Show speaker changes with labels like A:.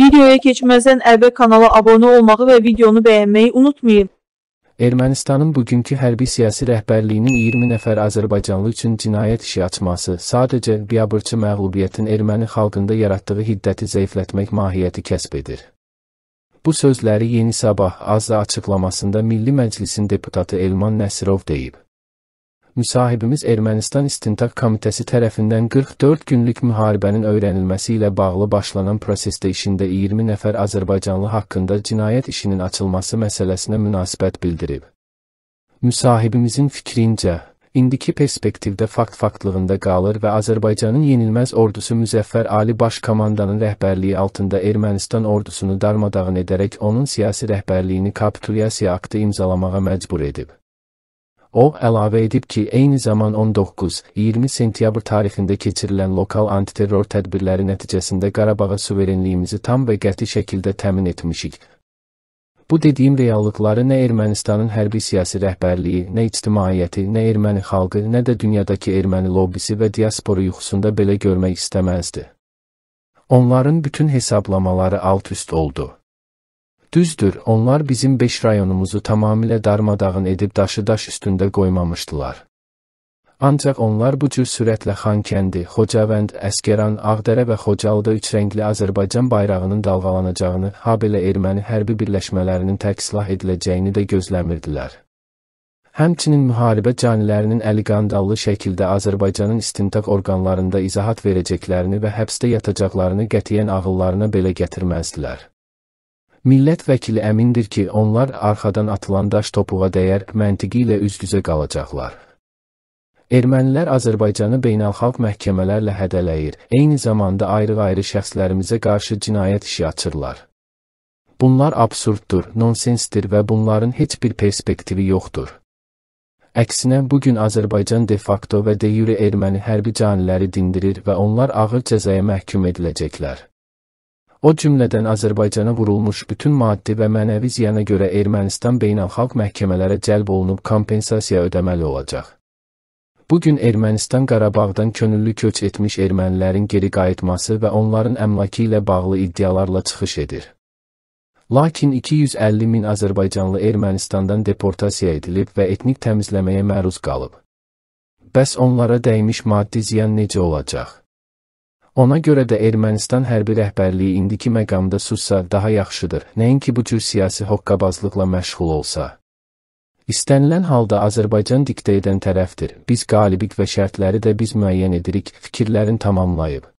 A: Videoya keçməzdən əvvəl kanala abunə olmağı və videonu bəyənməyi unutmayın. Ermənistanın bugünkü hərbi siyasi rəhbərliyinin 20 nəfər Azərbaycanlı üçün cinayət işi açması sadəcə biabırçı məğlubiyyətin erməni xalqında yaratdığı hiddəti zəiflətmək mahiyyəti kəsb edir. Bu sözləri Yeni Sabah AZ açıqlamasında Milli Məclisin deputatı Elman Nəsirov deyib müsahibimiz Ermənistan İstintaq Komitəsi tərəfindən 44 günlük müharibənin öyrənilməsi ilə bağlı başlanan prosesdə işində 20 nəfər Azərbaycanlı haqqında cinayət işinin açılması məsələsinə münasibət bildirib. Müsahibimizin fikrincə, indiki perspektivdə fakt faktlığında qalır və Azərbaycanın yenilməz ordusu Müzəffər Ali Baş Komandanın rəhbərliyi altında Ermənistan ordusunu darmadağın edərək onun siyasi rəhbərliyini kapitulyasiya aktı imzalamağa məcbur edib. O, əlavə edib ki, eyni zaman 19-20 sentyabr tarixində keçirilən lokal antiterror tədbirləri nəticəsində Qarabağa suverenliyimizi tam və qəti şəkildə təmin etmişik. Bu dediyim reallıqları nə Ermənistanın hərbi siyasi rəhbərliyi, nə ictimaiyyəti, nə erməni xalqı, nə də dünyadakı erməni lobbisi və diaspora yuxusunda belə görmək istəməzdi. Onların bütün hesablamaları alt-üst oldu. Düzdür, onlar bizim beş rayonumuzu tamamilə darmadağın edib daşı-daş üstündə qoymamışdılar. Ancaq onlar bu cür sürətlə Xankəndi, Xocavənd, Əskəran, Ağdərə və Xocalıda üç rəngli Azərbaycan bayrağının dalğalanacağını, habelə erməni hərbi birləşmələrinin tərksilah ediləcəyini də gözləmirdilər. Həmçinin müharibə canilərinin əliqandallı şəkildə Azərbaycanın istintaq orqanlarında izahat verəcəklərini və həbsdə yatacaqlarını qətiyyən ağıllarına belə gətirməzdilər. Milletvəkili əmindir ki, onlar arxadan atılan daş topuğa dəyər məntiqi ilə üz-üzə qalacaqlar. Ermənilər Azərbaycanı beynəlxalq məhkəmələrlə hədələyir, eyni zamanda ayrı-ayrı şəxslərimizə qarşı cinayət işi açırlar. Bunlar absurddur, nonsensdir və bunların heç bir perspektivi yoxdur. Əksinə, bugün Azərbaycan de facto və de jure erməni hərbi caniləri dindirir və onlar ağır cəzaya məhkum ediləcəklər. O cümlədən Azərbaycana vurulmuş bütün maddi və mənəvi ziyana görə Ermənistan beynəlxalq məhkəmələrə cəlb olunub kompensasiya ödəməli olacaq. Bugün Ermənistan Qarabağdan könüllü köç etmiş ermənilərin geri qayıtması və onların əmlakı ilə bağlı iddialarla çıxış edir. Lakin 250 min Azərbaycanlı Ermənistandan deportasiya edilib və etnik təmizləməyə məruz qalıb. Bəs onlara dəymiş maddi ziyan necə olacaq? Ona görə də Ermənistan hərbi rəhbərliyi indiki məqamda sussa daha yaxşıdır, nəinki bu cür siyasi hoqqabazlıqla məşğul olsa. İstənilən halda Azərbaycan diktə edən tərəfdir, biz qaliblik və şərtləri də biz müəyyən edirik, fikirlərin tamamlayıb.